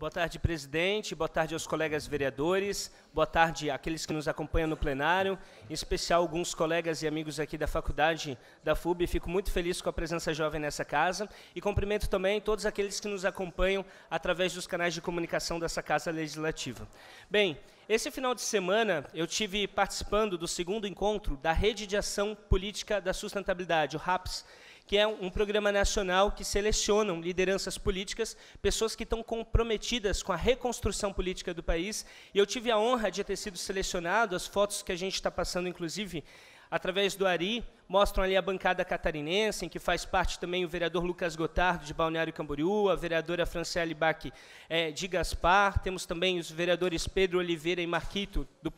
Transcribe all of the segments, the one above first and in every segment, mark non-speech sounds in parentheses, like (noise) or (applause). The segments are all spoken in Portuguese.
Boa tarde, presidente. Boa tarde aos colegas vereadores. Boa tarde àqueles que nos acompanham no plenário, em especial alguns colegas e amigos aqui da faculdade da FUB. Fico muito feliz com a presença jovem nessa casa e cumprimento também todos aqueles que nos acompanham através dos canais de comunicação dessa casa legislativa. Bem, esse final de semana eu tive participando do segundo encontro da Rede de Ação Política da Sustentabilidade, o RAPS, que é um programa nacional que selecionam lideranças políticas, pessoas que estão comprometidas com a reconstrução política do país. E eu tive a honra de ter sido selecionado, as fotos que a gente está passando, inclusive, através do Ari, mostram ali a bancada catarinense, em que faz parte também o vereador Lucas Gotardo, de Balneário Camboriú, a vereadora Franciele Bach é, de Gaspar, temos também os vereadores Pedro Oliveira e Marquito, do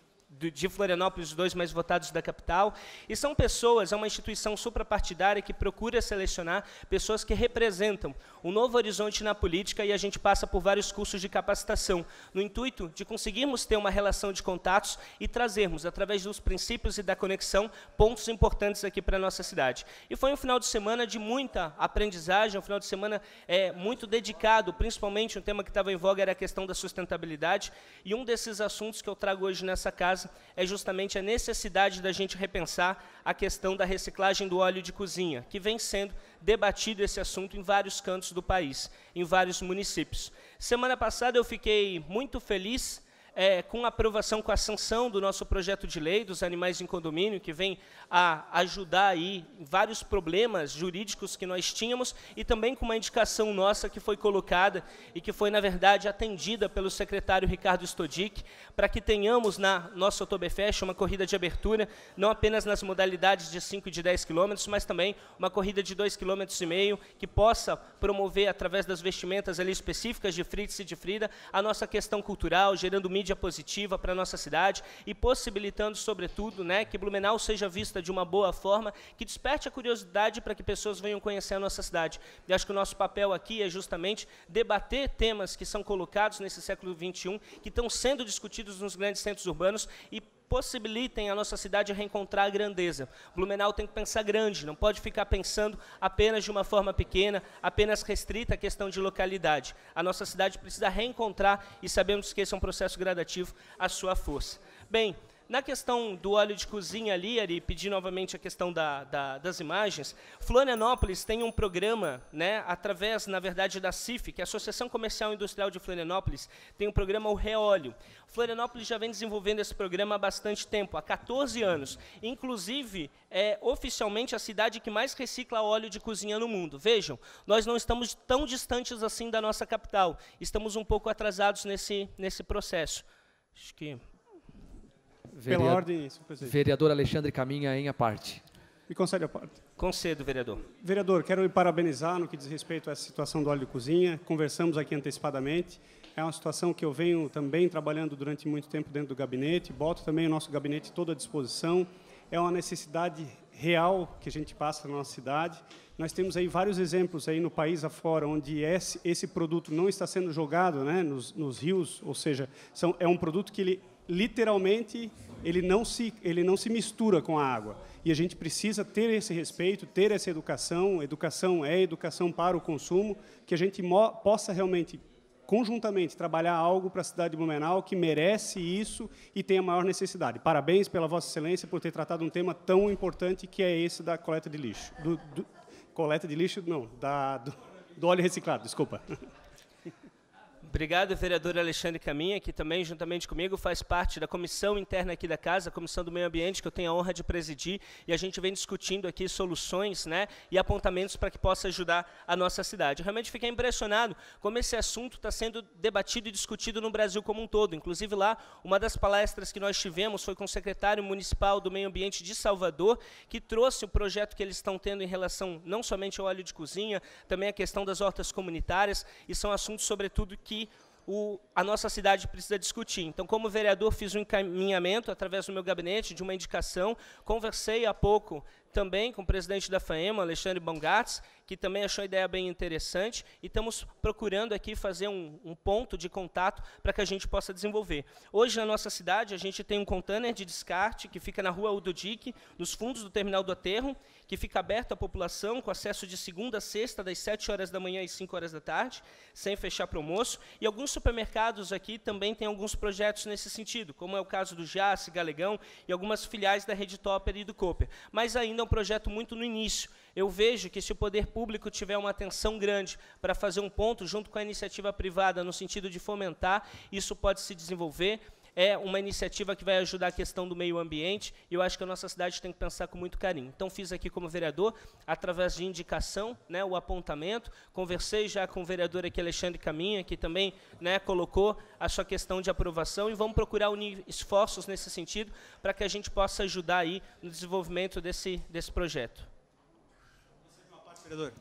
de Florianópolis, os dois mais votados da capital. E são pessoas, é uma instituição suprapartidária que procura selecionar pessoas que representam um novo horizonte na política e a gente passa por vários cursos de capacitação, no intuito de conseguirmos ter uma relação de contatos e trazermos, através dos princípios e da conexão, pontos importantes aqui para a nossa cidade. E foi um final de semana de muita aprendizagem, um final de semana é, muito dedicado, principalmente um tema que estava em voga era a questão da sustentabilidade, e um desses assuntos que eu trago hoje nessa casa é justamente a necessidade da gente repensar a questão da reciclagem do óleo de cozinha, que vem sendo debatido esse assunto em vários cantos do país, em vários municípios. Semana passada eu fiquei muito feliz é, com a aprovação, com a sanção do nosso projeto de lei dos animais em condomínio, que vem a ajudar aí vários problemas jurídicos que nós tínhamos, e também com uma indicação nossa que foi colocada e que foi, na verdade, atendida pelo secretário Ricardo Stodic, para que tenhamos na nossa Oktoberfest uma corrida de abertura, não apenas nas modalidades de 5 e de 10 quilômetros, mas também uma corrida de 2,5 km, que possa promover, através das vestimentas ali específicas de Fritz e de Frida, a nossa questão cultural, gerando mídia mídia positiva para a nossa cidade e possibilitando, sobretudo, né, que Blumenau seja vista de uma boa forma, que desperte a curiosidade para que pessoas venham conhecer a nossa cidade. E acho que o nosso papel aqui é justamente debater temas que são colocados nesse século XXI, que estão sendo discutidos nos grandes centros urbanos e possibilitem a nossa cidade reencontrar a grandeza. Blumenau tem que pensar grande, não pode ficar pensando apenas de uma forma pequena, apenas restrita à questão de localidade. A nossa cidade precisa reencontrar, e sabemos que esse é um processo gradativo, a sua força. Bem, na questão do óleo de cozinha ali, Ari, pedir novamente a questão da, da, das imagens, Florianópolis tem um programa, né, através, na verdade, da CIF, que é a Associação Comercial e Industrial de Florianópolis, tem um programa o Reóleo. Florianópolis já vem desenvolvendo esse programa há bastante tempo, há 14 anos. Inclusive, é oficialmente a cidade que mais recicla óleo de cozinha no mundo. Vejam, nós não estamos tão distantes assim da nossa capital. Estamos um pouco atrasados nesse, nesse processo. Acho que Vereador, Pela ordem, senhor presidente. Vereador Alexandre Caminha, em aparte. Me concede a parte. Concedo, vereador. Vereador, quero lhe parabenizar no que diz respeito a essa situação do óleo de cozinha. Conversamos aqui antecipadamente. É uma situação que eu venho também trabalhando durante muito tempo dentro do gabinete. Boto também o nosso gabinete todo à disposição. É uma necessidade real que a gente passa na nossa cidade. Nós temos aí vários exemplos aí no país afora onde esse, esse produto não está sendo jogado né, nos, nos rios, ou seja, são, é um produto que ele literalmente ele não se ele não se mistura com a água. E a gente precisa ter esse respeito, ter essa educação, educação é educação para o consumo, que a gente possa realmente conjuntamente trabalhar algo para a cidade de Blumenau que merece isso e tem a maior necessidade. Parabéns pela Vossa Excelência por ter tratado um tema tão importante que é esse da coleta de lixo. Do, do, coleta de lixo, não, da, do, do óleo reciclado, desculpa. (laughs) Obrigado, vereador Alexandre Caminha, que também, juntamente comigo, faz parte da comissão interna aqui da Casa, a Comissão do Meio Ambiente, que eu tenho a honra de presidir, e a gente vem discutindo aqui soluções né, e apontamentos para que possa ajudar a nossa cidade. Eu realmente fiquei impressionado como esse assunto está sendo debatido e discutido no Brasil como um todo. Inclusive, lá, uma das palestras que nós tivemos foi com o secretário municipal do Meio Ambiente de Salvador, que trouxe o projeto que eles estão tendo em relação não somente ao óleo de cozinha, também a questão das hortas comunitárias, e são assuntos, sobretudo, que o, a nossa cidade precisa discutir. Então, como vereador, fiz um encaminhamento através do meu gabinete, de uma indicação. Conversei há pouco também com o presidente da FAEMA, Alexandre Bongatz, que também achou a ideia bem interessante, e estamos procurando aqui fazer um, um ponto de contato para que a gente possa desenvolver. Hoje, na nossa cidade, a gente tem um container de descarte que fica na rua Udodique, nos fundos do terminal do aterro, que fica aberto à população, com acesso de segunda a sexta, das 7 horas da manhã às 5 horas da tarde, sem fechar para o almoço. E alguns supermercados aqui também têm alguns projetos nesse sentido, como é o caso do Jace, Galegão e algumas filiais da Rede Topper e do Cooper. Mas ainda é um projeto muito no início. Eu vejo que se o poder público tiver uma atenção grande para fazer um ponto junto com a iniciativa privada no sentido de fomentar, isso pode se desenvolver é uma iniciativa que vai ajudar a questão do meio ambiente e eu acho que a nossa cidade tem que pensar com muito carinho. Então fiz aqui como vereador, através de indicação, né, o apontamento, conversei já com o vereador aqui Alexandre Caminha, que também né, colocou a sua questão de aprovação e vamos procurar unir esforços nesse sentido para que a gente possa ajudar aí no desenvolvimento desse, desse projeto. Você tem uma parte, vereador?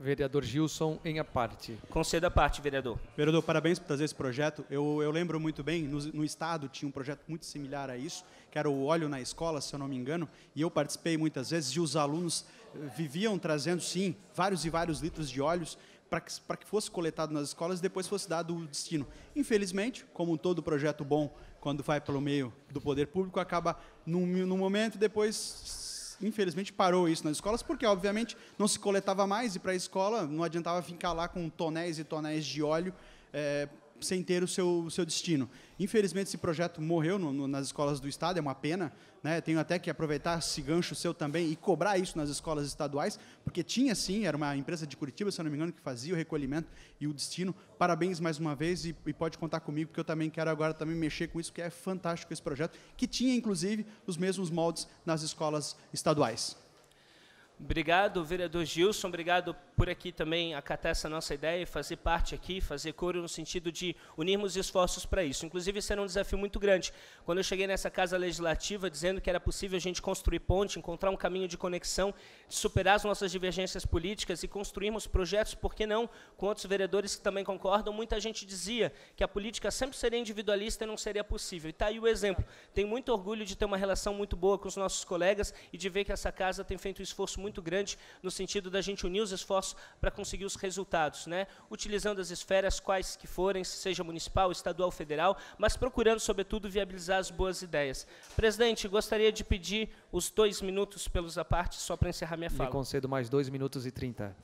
Vereador Gilson, em a parte. Concedo a parte, vereador. Vereador, parabéns por trazer esse projeto. Eu, eu lembro muito bem, no, no, Estado tinha um projeto muito similar a isso, que era o Óleo na Escola, se eu não me engano, e eu participei muitas vezes, e os alunos eh, viviam trazendo, sim, vários e vários litros de óleos para que, que fosse coletado nas escolas e depois fosse dado o destino. Infelizmente, como todo projeto bom, quando vai pelo meio do poder público, acaba num, num momento, depois infelizmente parou isso nas escolas, porque, obviamente, não se coletava mais e para a escola não adiantava ficar lá com tonéis e tonéis de óleo é, sem ter o seu, o seu destino. Infelizmente, esse projeto morreu no, no, nas escolas do Estado, é uma pena. Né? Tenho até que aproveitar esse gancho seu também e cobrar isso nas escolas estaduais, porque tinha sim, era uma empresa de Curitiba, se não me engano, que fazia o recolhimento e o destino. Parabéns mais uma vez e, e pode contar comigo, porque eu também quero agora também mexer com isso, que é fantástico esse projeto, que tinha, inclusive, os mesmos moldes nas escolas estaduais. Obrigado, vereador Gilson. Obrigado por aqui também acatar essa nossa ideia e fazer parte aqui, fazer coro no sentido de unirmos esforços para isso. Inclusive, isso era um desafio muito grande. Quando eu cheguei nessa casa legislativa dizendo que era possível a gente construir ponte, encontrar um caminho de conexão, superar as nossas divergências políticas e construirmos projetos, por que não, com outros vereadores que também concordam, muita gente dizia que a política sempre seria individualista e não seria possível. E está aí o exemplo. Tenho muito orgulho de ter uma relação muito boa com os nossos colegas e de ver que essa casa tem feito um esforço muito muito grande no sentido da gente unir os esforços para conseguir os resultados, né? utilizando as esferas quais que forem, seja municipal, estadual, federal, mas procurando, sobretudo, viabilizar as boas ideias. Presidente, gostaria de pedir os dois minutos pelos apartes, só para encerrar minha fala. Me concedo mais dois minutos e trinta.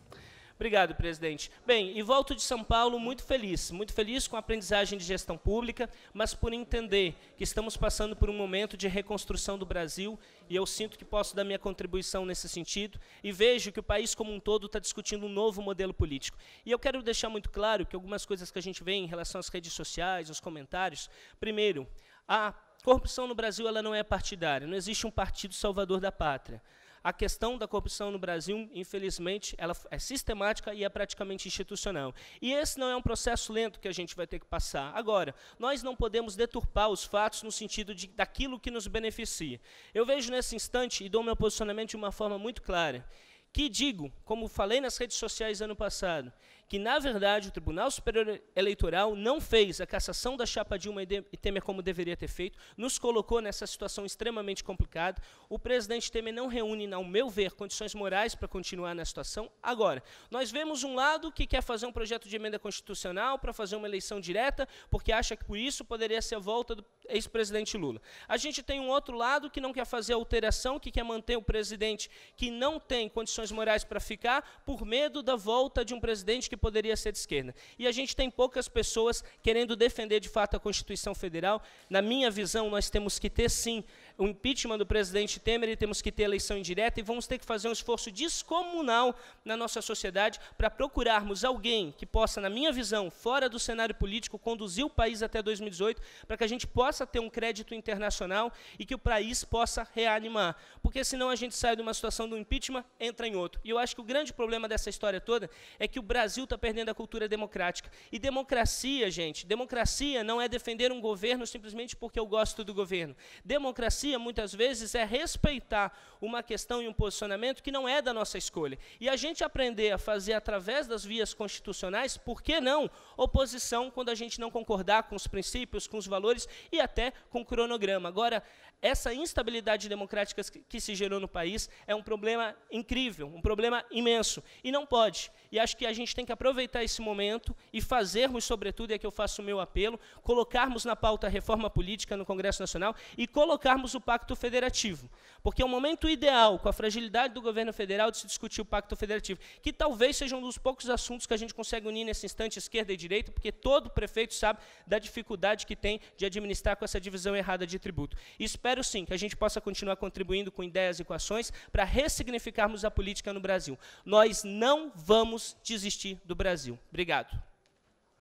Obrigado, presidente. Bem, e volto de São Paulo muito feliz, muito feliz com a aprendizagem de gestão pública, mas por entender que estamos passando por um momento de reconstrução do Brasil e eu sinto que posso dar minha contribuição nesse sentido e vejo que o país como um todo está discutindo um novo modelo político. E eu quero deixar muito claro que algumas coisas que a gente vê em relação às redes sociais, aos comentários, primeiro, a corrupção no Brasil ela não é partidária, não existe um partido salvador da pátria a questão da corrupção no Brasil, infelizmente, ela é sistemática e é praticamente institucional. E esse não é um processo lento que a gente vai ter que passar. Agora, nós não podemos deturpar os fatos no sentido de, daquilo que nos beneficia. Eu vejo nesse instante, e dou meu posicionamento de uma forma muito clara, que digo, como falei nas redes sociais ano passado, que, na verdade, o Tribunal Superior Eleitoral não fez a cassação da chapa Dilma e Temer como deveria ter feito, nos colocou nessa situação extremamente complicada. O presidente Temer não reúne, ao meu ver, condições morais para continuar na situação. Agora, nós vemos um lado que quer fazer um projeto de emenda constitucional para fazer uma eleição direta, porque acha que por isso poderia ser a volta do ex-presidente Lula. A gente tem um outro lado que não quer fazer alteração, que quer manter o presidente que não tem condições morais para ficar, por medo da volta de um presidente que poderia ser de esquerda. E a gente tem poucas pessoas querendo defender de fato a Constituição Federal. Na minha visão, nós temos que ter sim o impeachment do presidente Temer e temos que ter eleição indireta e vamos ter que fazer um esforço descomunal na nossa sociedade para procurarmos alguém que possa, na minha visão, fora do cenário político, conduzir o país até 2018 para que a gente possa ter um crédito internacional e que o país possa reanimar. Porque senão a gente sai de uma situação do impeachment, entra em outro. E eu acho que o grande problema dessa história toda é que o Brasil está perdendo a cultura democrática. E democracia, gente, democracia não é defender um governo simplesmente porque eu gosto do governo. Democracia muitas vezes, é respeitar uma questão e um posicionamento que não é da nossa escolha. E a gente aprender a fazer, através das vias constitucionais, por que não, oposição quando a gente não concordar com os princípios, com os valores e até com o cronograma. Agora, essa instabilidade democrática que se gerou no país é um problema incrível, um problema imenso. E não pode. E acho que a gente tem que aproveitar esse momento e fazermos, sobretudo, e é que eu faço o meu apelo, colocarmos na pauta a reforma política no Congresso Nacional e colocarmos o Pacto Federativo. Porque é o um momento ideal, com a fragilidade do governo federal, de se discutir o Pacto Federativo, que talvez seja um dos poucos assuntos que a gente consegue unir nesse instante esquerda e direita, porque todo prefeito sabe da dificuldade que tem de administrar com essa divisão errada de tributo. Isso espero sim que a gente possa continuar contribuindo com ideias e com ações para ressignificarmos a política no Brasil. Nós não vamos desistir do Brasil. Obrigado.